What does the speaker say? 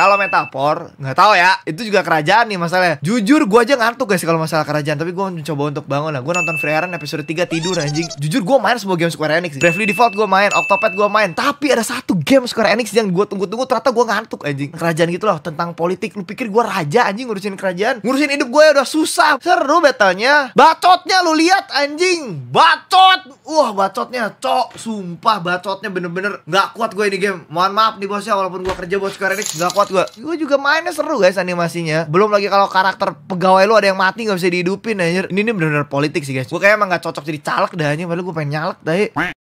Kalau metafor, nggak tahu ya. Itu juga kerajaan nih masalahnya. Jujur gue aja ngantuk guys kalau masalah kerajaan, tapi gue mencoba untuk bangun lah. Gue nonton Free Iron episode 3 tidur anjing. Jujur gue main semua game Square Enix. Sih. Bravely Default gue main, Octopath gue main, tapi ada satu game Square Enix yang gue tunggu-tunggu ternyata gue ngantuk anjing. Kerajaan gitu loh tentang politik. Lu pikir gue raja anjing ngurusin kerajaan? Ngurusin hidup gue ya udah susah. Seru betanya Bacotnya lu lihat anjing. Bacot bacotnya, cok. Sumpah bacotnya bener-bener nggak kuat gue ini game. Mohon maaf nih bosnya walaupun gue kerja bos Square Enix nggak kuat gue. Gue juga mainnya seru guys animasinya. Belum lagi kalau karakter pegawai lu ada yang mati nggak bisa dihidupin anjir. Ini bener-bener politik sih guys. Gue kayak emang nggak cocok jadi caleg dah anjir, padahal gue pengen nyalek dah.